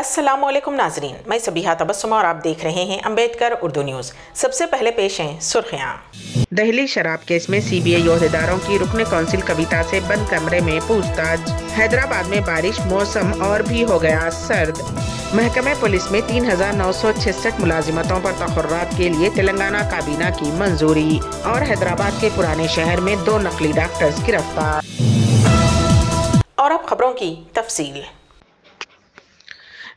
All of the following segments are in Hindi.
अस्सलाम वालेकुम नाजरीन मैं सबिहा तबस्सुम और आप देख रहे हैं अंबेडकर उर्दू न्यूज़ सबसे पहले पेश हैं सुर्खियाँ दहली शराब केस में सीबीआई अहदेदारों की रुकन काउंसिल कविता से बंद कमरे में पूछताछ हैदराबाद में बारिश मौसम और भी हो गया सर्द महकमे पुलिस में तीन हजार नौ सौ छिसठ मुलाजिमतों पर तखर्रात के लिए तेलंगाना काबीना की मंजूरी और हैदराबाद के पुराने शहर में दो नकली डॉक्टर्स गिरफ्तार और अब खबरों की तफसील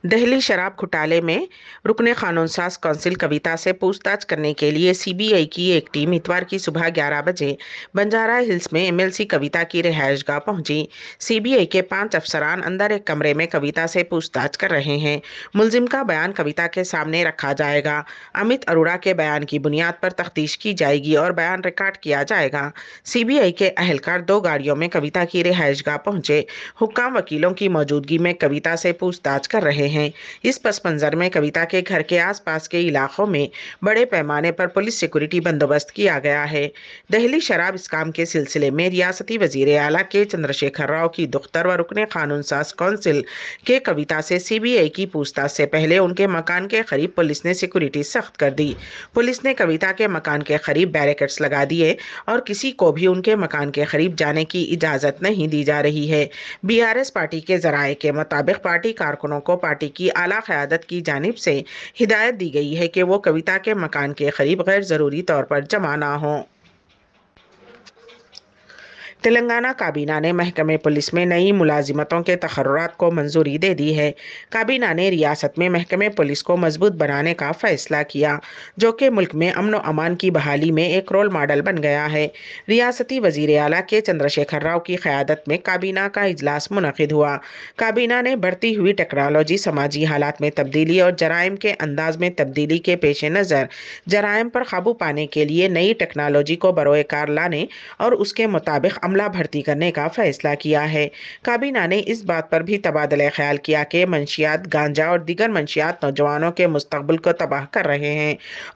दिल्ली शराब घोटाले में रुकने साज कौंसिल कविता से पूछताछ करने के लिए सीबीआई की एक टीम इतवार की सुबह 11 बजे बंजारा हिल्स में एमएलसी कविता की रिहायशगाह पहुंची सीबीआई के पांच अफसरान अंदर एक कमरे में कविता से पूछताछ कर रहे हैं मुलजिम का बयान कविता के सामने रखा जाएगा अमित अरोड़ा के बयान की बुनियाद पर तफ्तीश की जाएगी और बयान रिकॉर्ड किया जाएगा सीबीआई के अहलकार दो गाड़ियों में कविता की रिहायशगाह पहुंचे हुक्का वकीलों की मौजूदगी में कविता से पूछताछ कर रहे हैं हैं इस पस मंजर में कविता के घर के आसपास के इलाकों में बड़े पैमाने पर पुलिस सिक्योरिटी बंदोबस्त किया गया है दहली शराब इसकाम के सिलसिले में रियासती वजीर आला के चंद्रशेखर राव की दुख्तर व रुकन कानून साज कौंसिल के कविता से सीबीआई की पूछताछ से पहले उनके मकान के करीब पुलिस ने सिक्योरिटी सख्त कर दी पुलिस ने कविता के मकान के करीब बैरिकेड्स लगा दिए और किसी को भी उनके मकान के करीब जाने की इजाज़त नहीं दी जा रही है बीआरएस पार्टी के जराये के मुताबिक पार्टी कारकुनों को पार्टी पार्टी की आला क़्यादत की जानब से हिदायत दी गई है कि वो कविता के मकान के करीब गैर ज़रूरी तौर पर जमा ना हों तेलंगाना काबीना ने महकमे पुलिस में नई मुलाजिमतों के तकर्रात को मंजूरी दे दी है काबीना ने रियासत में महकमे पुलिस को मजबूत बनाने का फैसला किया जो कि मुल्क में अमन अमान की बहाली में एक रोल मॉडल बन गया है रियासती वजीर अला के चंद्रशेखर राव की क्यादत में काबीना का अजलास मुनद हुआ काबीना ने बढ़ती हुई टेक्नोलॉजी समाजी हालात में तब्दीली और जराइम के अंदाज में तब्दीली के पेश नज़र जराइम पर काबू पाने के लिए नई टेक्नोलॉजी को बरोकार लाने और उसके मुताबिक अमला भर्ती करने का फैसला किया है काबीना ने इस बात पर भी तबादला ख्याल किया कि मंशियात गांजा और दीगर मंशियात नौजवानों के मुस्तबल को तबाह कर रहे हैं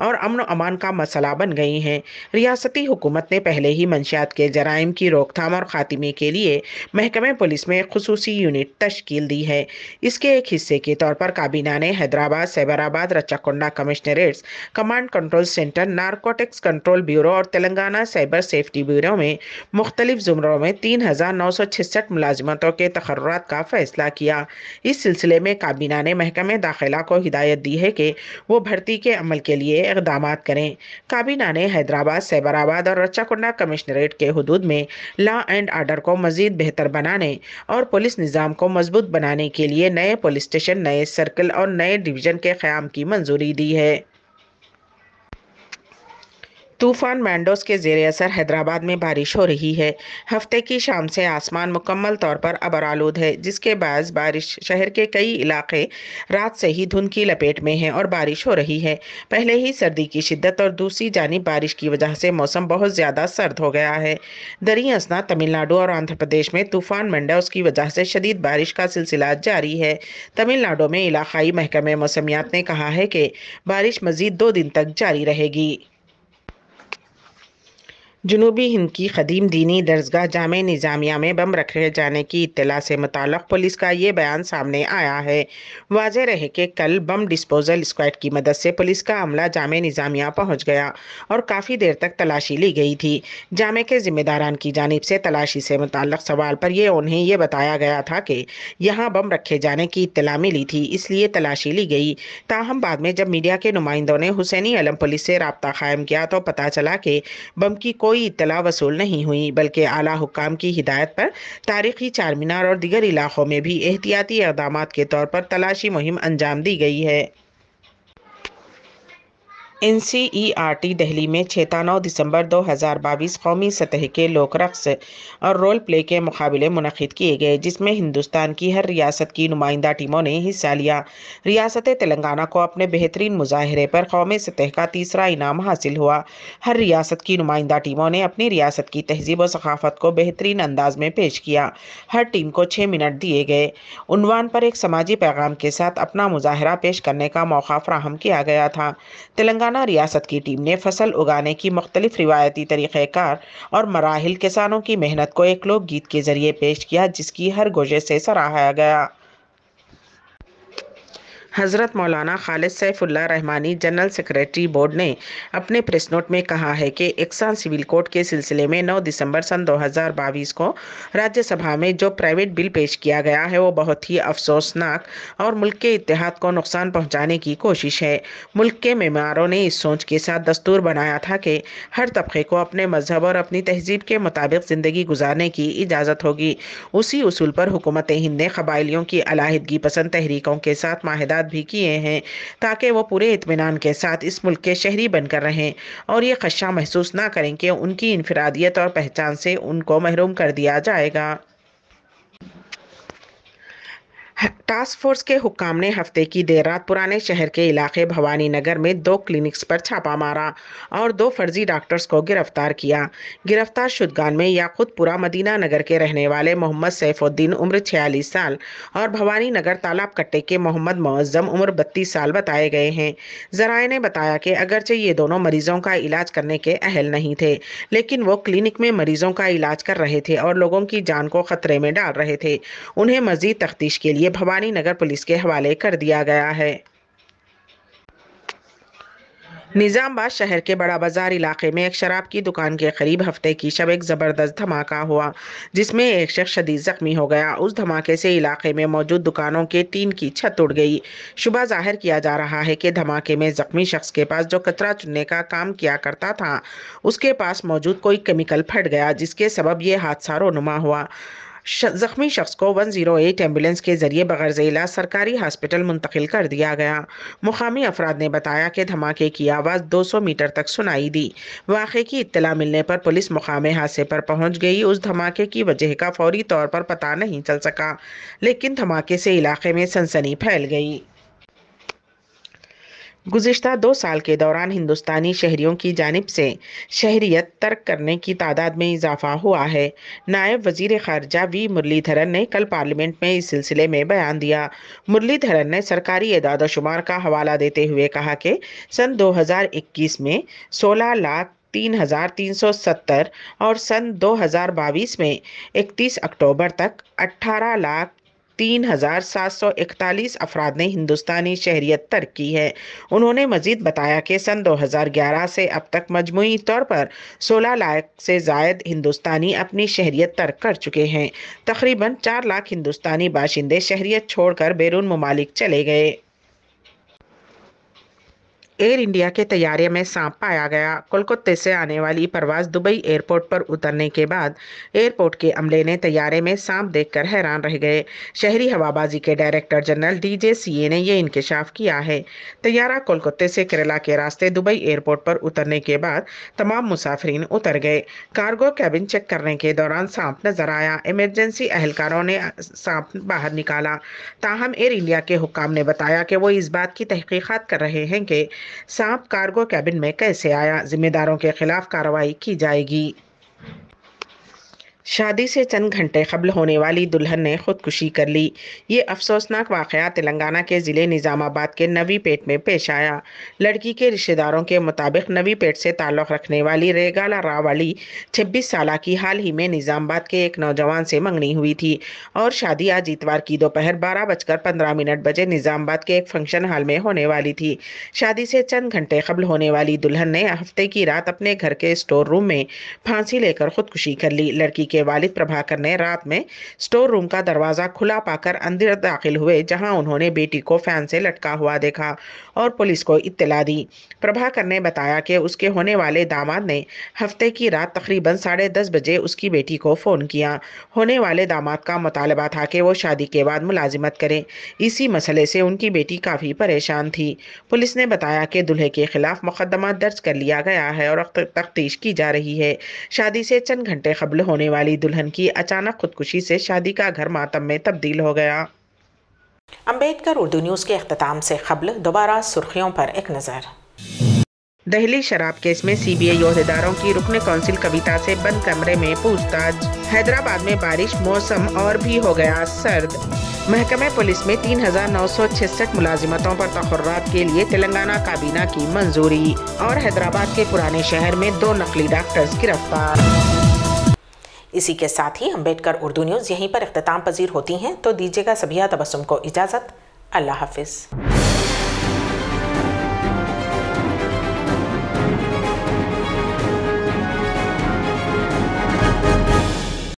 और अमन अमान का मसला बन गई हैं रियासती हुकूमत ने पहले ही मंशियात के जराइम की रोकथाम और खातिमे के लिए महकमे पुलिस में खसूसी यूनिट तश्कील दी है इसके एक हिस्से के तौर पर काबीना ने Hyderabad Cyberabad Rachakonda commissionerates command control centre narcotics control bureau और तेलंगाना साइबर सेफ्टी ब्यूरो में मुख्तलिफ ज़ुमरों में तीन हज़ार नौ सौ छसठ मुलाजमतों के तकर्रत का फैसला किया इस सिलसिले में काबीना ने महकमे दाखिला को हिदायत दी है कि वो भर्ती के अमल के लिए इकदाम करें काबीना ने हैदराबाद सैबराबाद और रचाकुंडा कमिश्नरेट के हदूद में लॉ एंड आर्डर को मजीद बेहतर बनाने और पुलिस निज़ाम को मजबूत बनाने के लिए नए पुलिस स्टेशन नए सर्कल और नए डिवीज़न के क्याम की मंजूरी दी है तूफान मैंडोस के जेर असर हैदराबाद में बारिश हो रही है हफ्ते की शाम से आसमान मुकम्मल तौर पर अबर आलूद है जिसके बाद बारिश शहर के कई इलाके रात से ही धुंध की लपेट में हैं और बारिश हो रही है पहले ही सर्दी की शिद्दत और दूसरी जानी बारिश की वजह से मौसम बहुत ज़्यादा सर्द हो गया है दरी असना तमिलनाडु और आंध्र प्रदेश में तूफान मैंडोस की वजह से शदीद बारिश का सिलसिला जारी है तमिलनाडु में इलाकई महकमे मौसमियात ने कहा है कि बारिश मजीद दो दिन तक जारी रहेगी जनूबी हिंद की कदीम दीनी दर्जगा जाम निज़ामिया में बम रखे जाने की इतला से मुतल पुलिस का ये बयान सामने आया है वाज रहे कि कल बम डिस्पोजल स्क्वाड की मदद से पुलिस का अमला जाम निज़ामिया पहुँच गया और काफ़ी देर तक तलाशी ली गई थी जामे के ज़िम्मेदारान की जानब से तलाशी से मुतल सवाल पर यह उन्हें यह बताया गया था कि यहाँ बम रखे जाने की इतला मिली थी इसलिए तलाशी ली गई ताहम बाद में जब मीडिया के नुमाइंदों ने हुसैनी अलम पुलिस से रबता कायम किया तो पता चला कि बम की कोई कोई इतला वसूल नहीं हुई बल्कि आला हुकाम की हिदायत पर तारीखी चारमीनार और दिगर इलाकों में भी एहतियाती इकदाम के तौर पर तलाशी मुहिम अंजाम दी गई है N C E R T Delhi में छः नौ दिसंबर दो हज़ार बाईस कौमी सतह के लोक रक्स और रोल प्ले के मुकाबले मनद किए गए जिसमें हिंदुस्तान की हर रियासत की नुमाइंदा टीमों ने हिस्सा लिया रियासत तेलंगाना को अपने बेहतरीन मुजाहरे पर कौमी सतह का तीसरा इनाम हासिल हुआ हर रियासत की नुमाइंदा टीमों ने अपनी रियासत की तहजीब और सकाफत को बेहतरीन अंदाज में पेश किया हर टीम को छः मिनट दिए गए उनवान पर एक समाजी पैगाम के साथ अपना मुजाहरा पेश करने का मौका फ्राहम किया गया था तेलंगाना तेलंगाना रियासत की टीम ने फसल उगाने की मुख्तलिफ रिवायती तरीक़ार और मराहल किसानों की मेहनत को एक लोकगीत के जरिए पेश किया जिसकी हर गोशे से सराहाया गया Hazrat Maulana Khalid Saifullah Rahmani general secretary board ने अपने प्रेस नोट में कहा है कि एक्सान सिविल कोड के सिलसिले में 9 दिसंबर सन 2022 को राज्यसभा में जो प्राइवेट बिल पेश किया गया है वो बहुत ही अफसोसनाक और मुल्क के इतिहाद को नुकसान पहुंचाने की कोशिश है मुल्क के मेमारों ने इस सोच के साथ दस्तूर बनाया था कि हर तबके को अपने मजहब और अपनी तहजीब के मुताबिक ज़िंदगी गुजारने की इजाज़त होगी उसी उसूल पर हुकूमत हिंद ने कबाइलियों की अलाहदगी पसंद तहरीकों के साथ माहदा भी किए हैं ताकि वो पूरे इतमान के साथ इस मुल्क के शहरी बनकर रहें और ये खदशा महसूस ना करें कि उनकी इनफरादियत और पहचान से उनको महरूम कर दिया जाएगा टास्क फोर्स के हुकाम ने हफ्ते की देर रात पुराने शहर के इलाके भवानी नगर में दो क्लिनिक्स पर छापा मारा और दो फर्जी डॉक्टर्स को गिरफ्तार किया गिरफ्तार शुदगान में याकूतपुरा मदीना नगर के रहने वाले मोहम्मद सैफुद्दीन उम्र छियालीस साल और भवानी नगर तालाब कट्टे के मोहम्मद मोज़म उम्र बत्तीस साल बताए गए हैं जराए ने बताया कि अगरचे ये दोनों मरीजों का इलाज करने के अहल नहीं थे लेकिन वो क्लिनिक में मरीजों का इलाज कर रहे थे और लोगों की जान को खतरे में डाल रहे थे उन्हें मजीद तफ्तीश के लिए लिए भवानी नगर पुलिस के हवाले कर दिया गया है निज़ामबाद शहर के बड़ा बाज़ार इलाके में एक शराब की दुकान के करीब हफ्ते की शब एक ज़बरदस्त धमाका हुआ जिसमें एक शख्स शदीद ज़ख्मी हो गया उस धमाके से इलाके में मौजूद दुकानों के टीन की छत उड़ गई शुबा जाहिर किया जा रहा है कि धमाके में ज़ख्मी शख्स के पास जो कचरा चुनने का काम किया करता था उसके पास मौजूद कोई केमिकल फट गया जिसके सबब यह हादसा रोनुमा हुआ जख्मी शख्स को 108 एम्बुलेंस के जरिए बगैर ज़िला सरकारी हॉस्पिटल मुंतकिल कर दिया गया मुकामी अफराद ने बताया कि धमाके की आवाज़ 200 मीटर तक सुनाई दी वाक़े की इतला मिलने पर पुलिस मुकाम हादसे पर पहुंच गई उस धमाके की वजह का फौरी तौर पर पता नहीं चल सका लेकिन धमाके से इलाके में सनसनी फैल गई गुज्त दो साल के दौरान हिंदुस्तानी शहरीों की जानब से शहरीत तर्क करने की तादाद में इजाफा हुआ है नायब वजीर खारजा वी मुरलीधरन ने कल पार्लियामेंट में इस सिलसिले में बयान दिया मुरलीधरन ने सरकारी इदाद शुमार का हवाला देते हुए कहा कि सन 2021 में 16 लाख तीन हजार तीन सौ सत्तर और सन दो हजार बाईस में इकतीस अक्टूबर तक अट्ठारह लाख तीन हज़ार सात सौ इकतालीस अफराद ने हिंदुस्तानी शहरीत तर्क की है उन्होंने मजीद बताया कि सन दो हज़ार ग्यारह से अब तक मजमू तौर पर सोलह लाख से जायद हिंदुस्तानी अपनी शहरीत तर्क कर चुके हैं तकरीबन चार लाख हिंदुस्तानी बाशिंदे शहरीत छोड़कर बैरून ममालिक चले गए एयर इंडिया के तैयारी में सांप पाया गया कोलकाता से आने वाली परवाज दुबई एयरपोर्ट पर उतरने के बाद एयरपोर्ट के अमले ने तैयारे में सांप देखकर हैरान रह गए शहरी हवाबाजी के डायरेक्टर जनरल डीजे सीए ने यह इंकशाफ किया है तैयारा कोलकाता से केरला के रास्ते दुबई एयरपोर्ट पर उतरने के बाद तमाम मुसाफरीन उतर गए कार्गो कैबिन चेक करने के दौरान सांप नजर आया इमरजेंसी अहलकारों ने सांप बाहर निकाला ताहम एयर इंडिया के हुकाम ने बताया कि वो इस बात की तहकीकत कर रहे हैं कि सांप कार्गो कैबिन में कैसे आया जिम्मेदारों के खिलाफ कार्रवाई की जाएगी शादी से चंद घंटे कबल होने वाली दुल्हन ने खुदकुशी कर ली ये अफसोसनाक वाक़ तेलंगाना के ज़िले निज़ामाबाद के नवी पेट में पेश आया लड़की के रिश्तेदारों के मुताबिक नवी पेट से ताल्लुक़ रखने वाली रेगाला रावाली छब्बीस साल की हाल ही में निज़ामबाद के एक नौजवान से मंगनी हुई थी और शादी आज इतवार की दोपहर बारह बजकर पंद्रह मिनट बजे निज़ामबाद के एक फंक्शन हॉल में होने वाली थी शादी से चंद घंटे कबल होने वाली दुल्हन ने हफ्ते की रात अपने घर के स्टोर रूम में फांसी लेकर खुदकुशी कर ली लड़की के वालिद प्रभाकर ने रात में स्टोर रूम का दरवाज़ा खुला पाकर अंदर दाखिल हुए जहां उन्होंने बेटी को फैन से लटका हुआ देखा और पुलिस को इत्तला दी प्रभाकर ने बताया कि उसके होने वाले दामाद ने हफ्ते की रात तकरीबन साढ़े दस बजे उसकी बेटी को फ़ोन किया होने वाले दामाद का मुतालबा था कि वो शादी के बाद मुलाजिमत करें इसी मसले से उनकी बेटी काफ़ी परेशान थी पुलिस ने बताया कि दुल्हे के खिलाफ मुकदमा दर्ज कर लिया गया है और तफ्तीश की जा रही है शादी से चंद घंटे कबल होने वाली वाली दुल्हन की अचानक खुदकुशी से शादी का घर मातम में तब्दील हो गया अम्बेडकर उर्दू न्यूज़ के अख्ताम से खबल दोबारा सुर्खियों पर एक नज़र दहली शराब केस में सीबीआई अहदेदारों की रुकन काउंसिल कविता से बंद कमरे में पूछताछ हैदराबाद में बारिश मौसम और भी हो गया सर्द महकमे पुलिस में तीन हजार नौ सौ छियासठ मुलाजिमतों पर तखर्रात के लिए तेलंगाना काबीना की मंजूरी और हैदराबाद के पुराने शहर में दो नकली डॉक्टर्स गिरफ्तार इसी के साथ ही अम्बेडकर उर्दू न्यूज़ यहीं पर अख्ताम पजीर होती हैं तो दीजिएगा सभी तबसम को इजाज़त अल्लाह हाफिज़